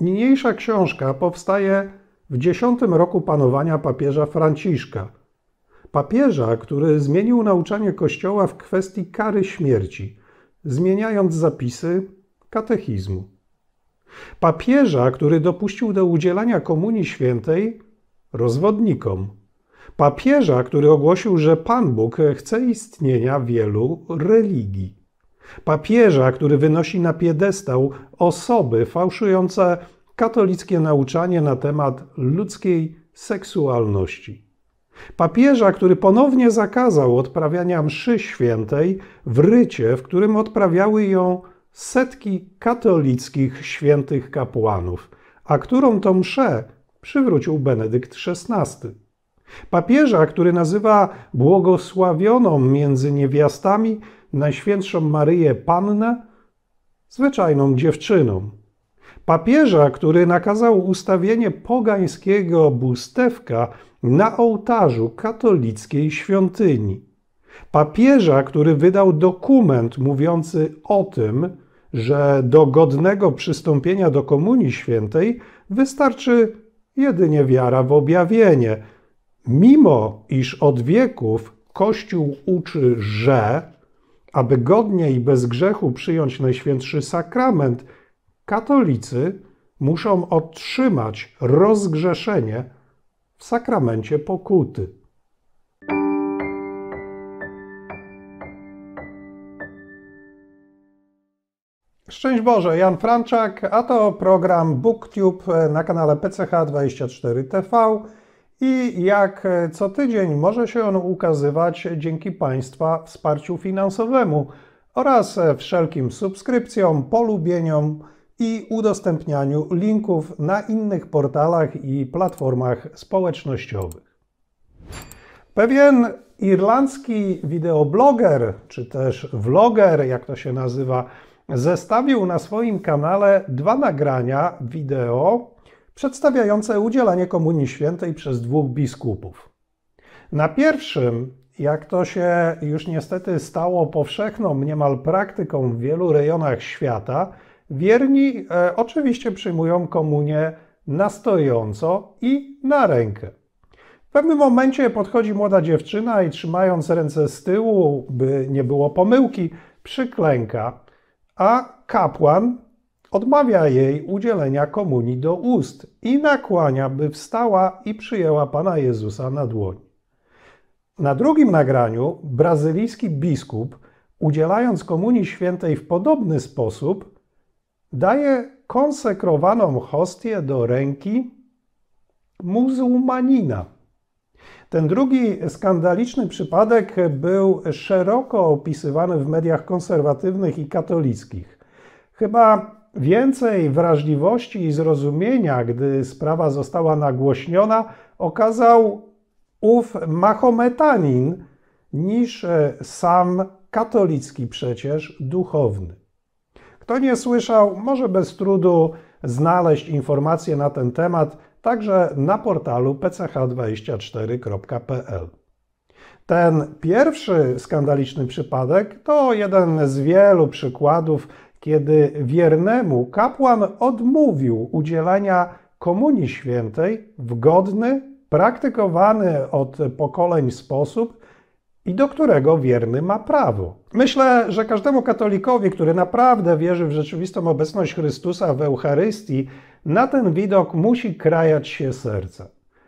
Niniejsza książka powstaje w dziesiątym roku panowania papieża Franciszka. Papieża, który zmienił nauczanie Kościoła w kwestii kary śmierci, zmieniając zapisy katechizmu. Papieża, który dopuścił do udzielania Komunii Świętej rozwodnikom. Papieża, który ogłosił, że Pan Bóg chce istnienia wielu religii. Papieża, który wynosi na piedestał osoby fałszujące katolickie nauczanie na temat ludzkiej seksualności. Papieża, który ponownie zakazał odprawiania mszy świętej w rycie, w którym odprawiały ją setki katolickich świętych kapłanów, a którą to mszę przywrócił Benedykt XVI. Papieża, który nazywa błogosławioną między niewiastami Najświętszą Maryję Pannę zwyczajną dziewczyną. Papieża, który nakazał ustawienie pogańskiego bóstewka na ołtarzu katolickiej świątyni. Papieża, który wydał dokument mówiący o tym, że do godnego przystąpienia do Komunii Świętej wystarczy jedynie wiara w objawienie. Mimo iż od wieków Kościół uczy, że aby godnie i bez grzechu przyjąć Najświętszy Sakrament, katolicy muszą otrzymać rozgrzeszenie w sakramencie pokuty. Szczęść Boże, Jan Franczak, a to program BookTube na kanale PCH24TV i jak e, co tydzień może się on ukazywać dzięki Państwa wsparciu finansowemu oraz e, wszelkim subskrypcjom, polubieniom i udostępnianiu linków na innych portalach i platformach społecznościowych. Pewien irlandzki wideobloger, czy też vloger, jak to się nazywa, zestawił na swoim kanale dwa nagrania wideo przedstawiające udzielanie Komunii Świętej przez dwóch biskupów. Na pierwszym, jak to się już niestety stało powszechną niemal praktyką w wielu rejonach świata, wierni e, oczywiście przyjmują komunię na stojąco i na rękę. W pewnym momencie podchodzi młoda dziewczyna i trzymając ręce z tyłu, by nie było pomyłki, przyklęka, a kapłan Odmawia jej udzielenia komunii do ust i nakłania, by wstała i przyjęła Pana Jezusa na dłoń. Na drugim nagraniu brazylijski biskup, udzielając komunii świętej w podobny sposób, daje konsekrowaną hostię do ręki muzułmanina. Ten drugi skandaliczny przypadek był szeroko opisywany w mediach konserwatywnych i katolickich. Chyba więcej wrażliwości i zrozumienia, gdy sprawa została nagłośniona, okazał ów Mahometanin niż e, sam katolicki przecież duchowny. Kto nie słyszał, może bez trudu znaleźć informacje na ten temat także na portalu pch24.pl. Ten pierwszy skandaliczny przypadek to jeden z wielu przykładów kiedy wiernemu kapłan odmówił udzielania Komunii Świętej w godny, praktykowany od pokoleń sposób i do którego wierny ma prawo. Myślę, że każdemu katolikowi, który naprawdę wierzy w rzeczywistą obecność Chrystusa w Eucharystii, na ten widok musi krajać się serce.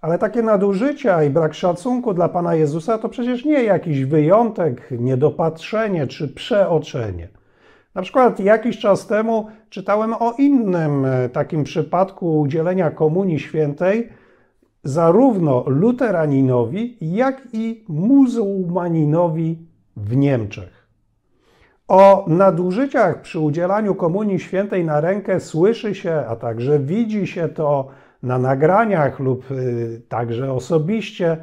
Ale takie nadużycia i brak szacunku dla Pana Jezusa to przecież nie jakiś wyjątek, niedopatrzenie czy przeoczenie. Na przykład jakiś czas temu czytałem o innym e, takim przypadku udzielenia Komunii Świętej zarówno luteraninowi, jak i muzułmaninowi w Niemczech. O nadużyciach przy udzielaniu Komunii Świętej na rękę słyszy się, a także widzi się to na nagraniach lub e, także osobiście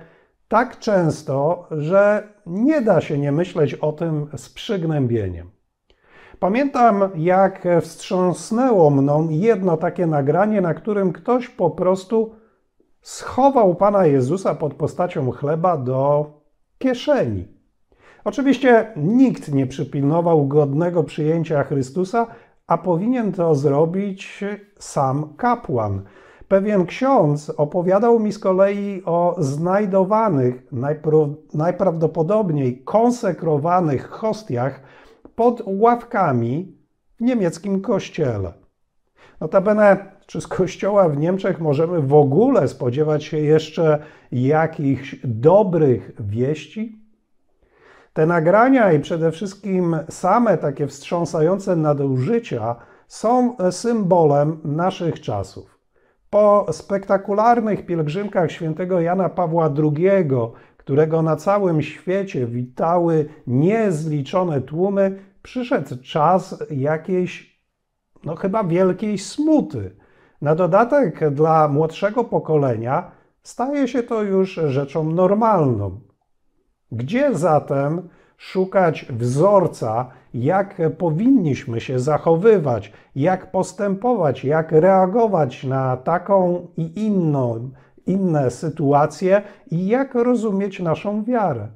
tak często, że nie da się nie myśleć o tym z przygnębieniem. Pamiętam, jak wstrząsnęło mną jedno takie nagranie, na którym ktoś po prostu schował Pana Jezusa pod postacią chleba do kieszeni. Oczywiście nikt nie przypilnował godnego przyjęcia Chrystusa, a powinien to zrobić sam kapłan. Pewien ksiądz opowiadał mi z kolei o znajdowanych, najprawdopodobniej konsekrowanych hostiach pod ławkami w niemieckim kościele. Notabene, czy z kościoła w Niemczech możemy w ogóle spodziewać się jeszcze jakichś dobrych wieści? Te nagrania i przede wszystkim same takie wstrząsające nadużycia są symbolem naszych czasów. Po spektakularnych pielgrzymkach świętego Jana Pawła II którego na całym świecie witały niezliczone tłumy, przyszedł czas jakiejś, no chyba wielkiej smuty. Na dodatek dla młodszego pokolenia staje się to już rzeczą normalną. Gdzie zatem szukać wzorca, jak powinniśmy się zachowywać, jak postępować, jak reagować na taką i inną inne sytuacje i jak rozumieć naszą wiarę.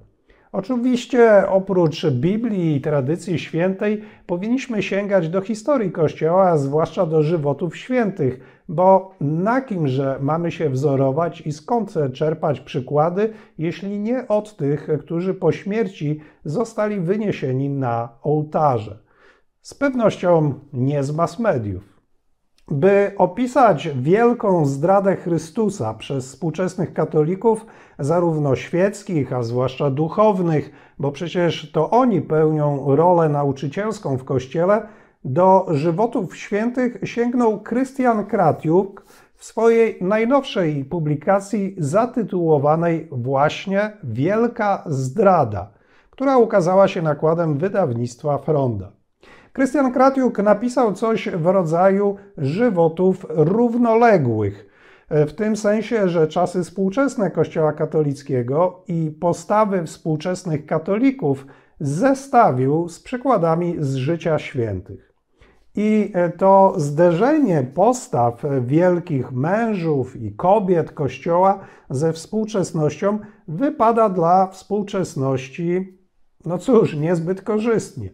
Oczywiście oprócz Biblii i tradycji świętej powinniśmy sięgać do historii Kościoła, a zwłaszcza do żywotów świętych, bo na kimże mamy się wzorować i skąd czerpać przykłady, jeśli nie od tych, którzy po śmierci zostali wyniesieni na ołtarze? Z pewnością nie z mass mediów. By opisać wielką zdradę Chrystusa przez współczesnych katolików, zarówno świeckich, a zwłaszcza duchownych, bo przecież to oni pełnią rolę nauczycielską w Kościele, do żywotów świętych sięgnął Krystian Kratiuk w swojej najnowszej publikacji zatytułowanej właśnie Wielka Zdrada, która ukazała się nakładem wydawnictwa Fronda. Krystian Kratiuk napisał coś w rodzaju żywotów równoległych. E, w tym sensie, że czasy współczesne Kościoła katolickiego i postawy współczesnych katolików zestawił z przykładami z życia świętych. I e, to zderzenie postaw wielkich mężów i kobiet Kościoła ze współczesnością wypada dla współczesności, no cóż, niezbyt korzystnie.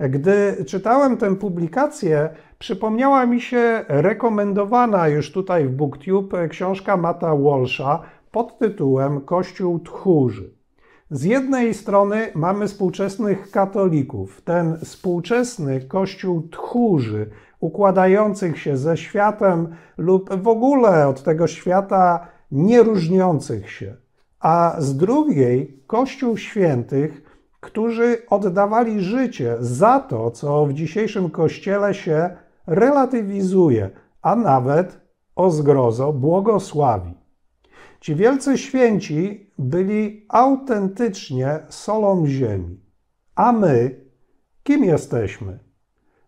Gdy czytałem tę publikację, przypomniała mi się rekomendowana już tutaj w BookTube książka Mata Walsha pod tytułem Kościół Tchórzy. Z jednej strony mamy współczesnych katolików, ten współczesny Kościół Tchórzy, układających się ze światem lub w ogóle od tego świata nieróżniących się, a z drugiej Kościół Świętych, którzy oddawali życie za to, co w dzisiejszym kościele się relatywizuje, a nawet o zgrozo błogosławi. Ci wielcy święci byli autentycznie solą ziemi. A my kim jesteśmy?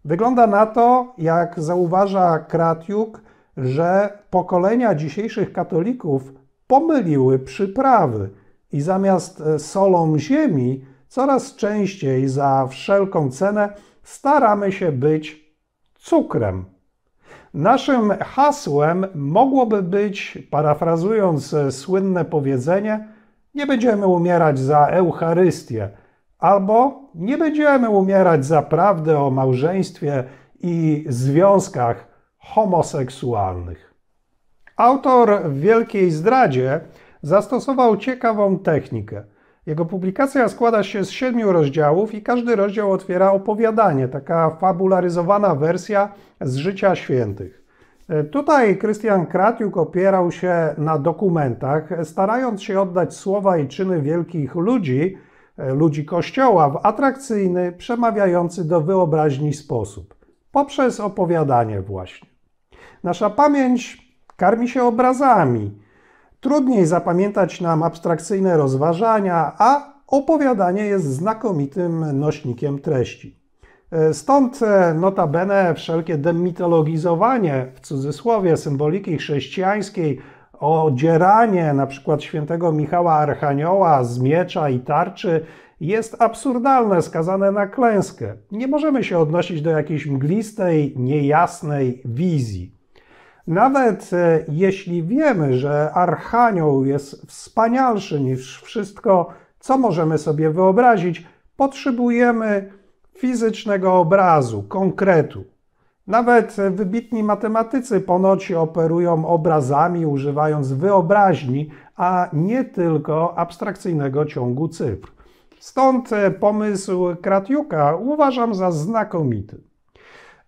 Wygląda na to, jak zauważa Kratiuk, że pokolenia dzisiejszych katolików pomyliły przyprawy i zamiast solą ziemi Coraz częściej za wszelką cenę staramy się być cukrem. Naszym hasłem mogłoby być, parafrazując słynne powiedzenie, nie będziemy umierać za Eucharystię, albo nie będziemy umierać za prawdę o małżeństwie i związkach homoseksualnych. Autor w Wielkiej Zdradzie zastosował ciekawą technikę – jego publikacja składa się z siedmiu rozdziałów i każdy rozdział otwiera opowiadanie, taka fabularyzowana wersja z życia świętych. E, tutaj Krystian Kratiuk opierał się na dokumentach, starając się oddać słowa i czyny wielkich ludzi, e, ludzi Kościoła, w atrakcyjny, przemawiający do wyobraźni sposób, poprzez opowiadanie właśnie. Nasza pamięć karmi się obrazami. Trudniej zapamiętać nam abstrakcyjne rozważania, a opowiadanie jest znakomitym nośnikiem treści. E, stąd e, notabene wszelkie demitologizowanie, w cudzysłowie, symboliki chrześcijańskiej, odzieranie na przykład świętego Michała Archanioła z miecza i tarczy jest absurdalne, skazane na klęskę. Nie możemy się odnosić do jakiejś mglistej, niejasnej wizji. Nawet e, jeśli wiemy, że archanioł jest wspanialszy niż wszystko, co możemy sobie wyobrazić, potrzebujemy fizycznego obrazu, konkretu. Nawet wybitni matematycy ponoć operują obrazami, używając wyobraźni, a nie tylko abstrakcyjnego ciągu cyfr. Stąd e, pomysł Kratiuka uważam za znakomity.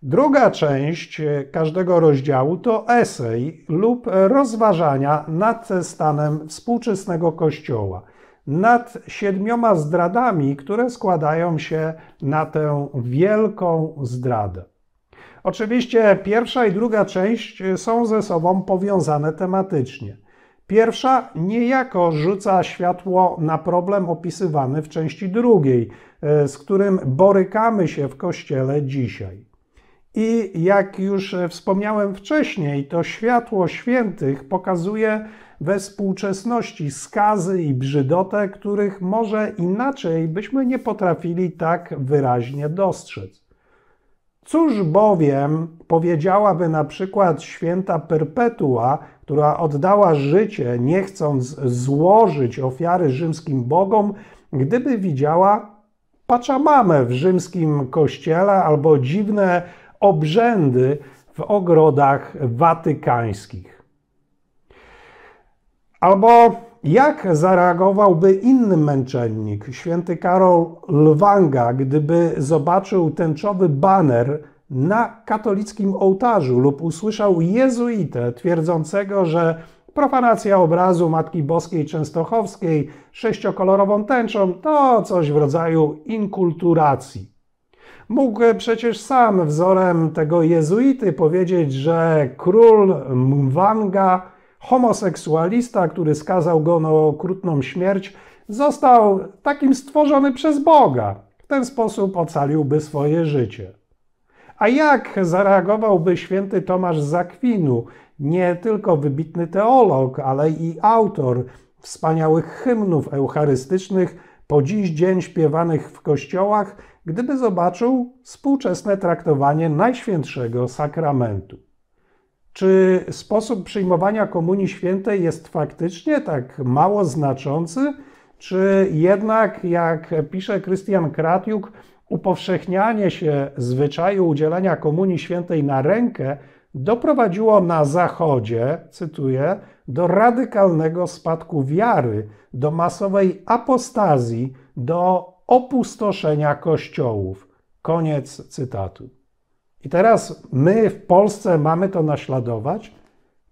Druga część e, każdego rozdziału to esej lub rozważania nad stanem współczesnego Kościoła, nad siedmioma zdradami, które składają się na tę wielką zdradę. Oczywiście pierwsza i druga część e, są ze sobą powiązane tematycznie. Pierwsza niejako rzuca światło na problem opisywany w części drugiej, e, z którym borykamy się w Kościele dzisiaj. I jak już e, wspomniałem wcześniej, to światło świętych pokazuje we współczesności skazy i brzydotę, których może inaczej byśmy nie potrafili tak wyraźnie dostrzec. Cóż bowiem powiedziałaby na przykład święta Perpetua, która oddała życie, nie chcąc złożyć ofiary rzymskim bogom, gdyby widziała paczamamę w rzymskim kościele albo dziwne obrzędy w ogrodach watykańskich. Albo jak zareagowałby inny męczennik, święty Karol Lwanga, gdyby zobaczył tęczowy baner na katolickim ołtarzu lub usłyszał jezuitę twierdzącego, że profanacja obrazu Matki Boskiej Częstochowskiej sześciokolorową tęczą to coś w rodzaju inkulturacji. Mógł przecież sam wzorem tego jezuity powiedzieć, że król Mwanga, homoseksualista, który skazał go na okrutną śmierć, został takim stworzony przez Boga. W ten sposób ocaliłby swoje życie. A jak zareagowałby święty Tomasz Zakwinu, nie tylko wybitny teolog, ale i autor wspaniałych hymnów eucharystycznych, po dziś dzień śpiewanych w kościołach, gdyby zobaczył współczesne traktowanie Najświętszego Sakramentu. Czy sposób przyjmowania Komunii Świętej jest faktycznie tak mało znaczący, czy jednak, jak pisze Krystian Kratiuk, upowszechnianie się zwyczaju udzielania Komunii Świętej na rękę doprowadziło na Zachodzie, cytuję, do radykalnego spadku wiary, do masowej apostazji, do opustoszenia kościołów. Koniec cytatu. I teraz my w Polsce mamy to naśladować.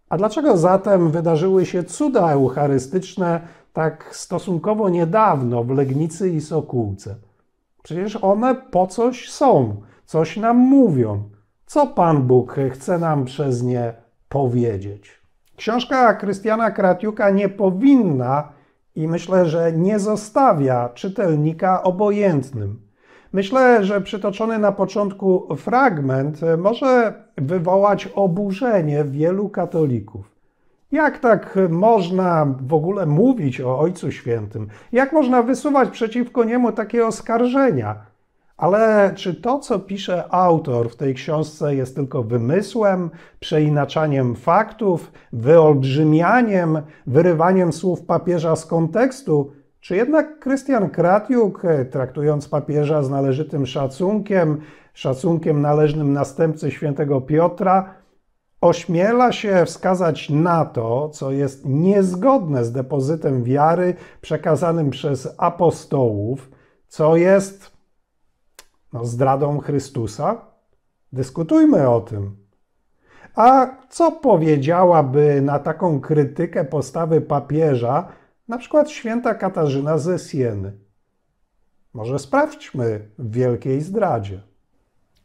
A dlaczego zatem wydarzyły się cuda eucharystyczne tak stosunkowo niedawno w Legnicy i Sokółce? Przecież one po coś są, coś nam mówią. Co Pan Bóg chce nam przez nie powiedzieć? Książka Krystiana Kratiuka nie powinna i myślę, że nie zostawia czytelnika obojętnym. Myślę, że przytoczony na początku fragment e, może wywołać oburzenie wielu katolików. Jak tak można w ogóle mówić o Ojcu Świętym? Jak można wysuwać przeciwko niemu takie oskarżenia? Ale czy to, co pisze autor w tej książce, jest tylko wymysłem, przeinaczaniem faktów, wyolbrzymianiem, wyrywaniem słów papieża z kontekstu? Czy jednak Krystian Kratiuk, e, traktując papieża z należytym szacunkiem, szacunkiem należnym następcy świętego Piotra, ośmiela się wskazać na to, co jest niezgodne z depozytem wiary przekazanym przez apostołów, co jest no, zdradą Chrystusa? Dyskutujmy o tym. A co powiedziałaby na taką krytykę postawy papieża, na przykład święta Katarzyna ze Sieny? Może sprawdźmy w wielkiej zdradzie.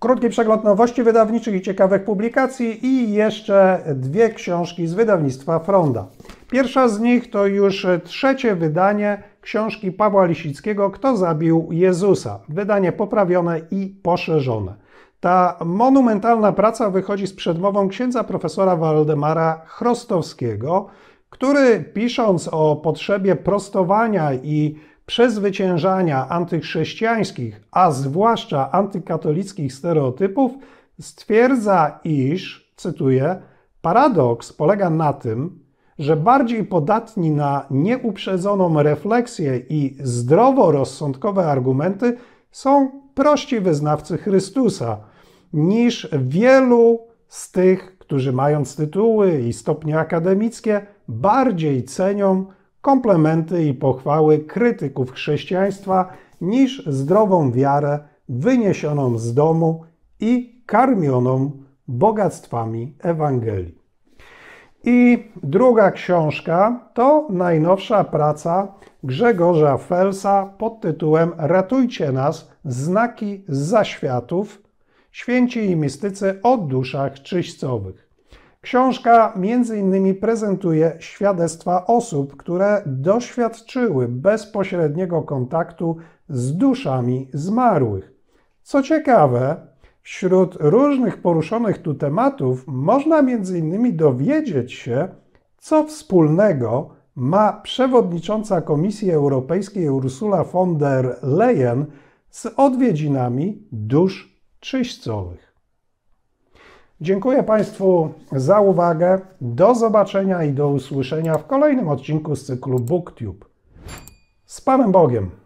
Krótki przegląd nowości wydawniczych i ciekawych publikacji i jeszcze dwie książki z wydawnictwa Fronda. Pierwsza z nich to już trzecie wydanie książki Pawła Lisickiego Kto zabił Jezusa? Wydanie poprawione i poszerzone. Ta monumentalna praca wychodzi z przedmową księdza profesora Waldemara Chrostowskiego, który pisząc o potrzebie prostowania i przezwyciężania antychrześcijańskich, a zwłaszcza antykatolickich stereotypów, stwierdza, iż, cytuję, paradoks polega na tym, że bardziej podatni na nieuprzedzoną refleksję i zdroworozsądkowe argumenty są prości wyznawcy Chrystusa niż wielu z tych, którzy mając tytuły i stopnie akademickie, bardziej cenią komplementy i pochwały krytyków chrześcijaństwa niż zdrową wiarę wyniesioną z domu i karmioną bogactwami Ewangelii. I druga książka to najnowsza praca Grzegorza Felsa pod tytułem Ratujcie nas znaki z zaświatów święci i mistycy o duszach czyśćcowych. Książka między innymi prezentuje świadectwa osób, które doświadczyły bezpośredniego kontaktu z duszami zmarłych. Co ciekawe, Wśród różnych poruszonych tu tematów można między innymi dowiedzieć się, co wspólnego ma przewodnicząca Komisji Europejskiej Ursula von der Leyen z odwiedzinami dusz czyśćcowych. Dziękuję Państwu za uwagę. Do zobaczenia i do usłyszenia w kolejnym odcinku z cyklu BookTube. Z Panem Bogiem!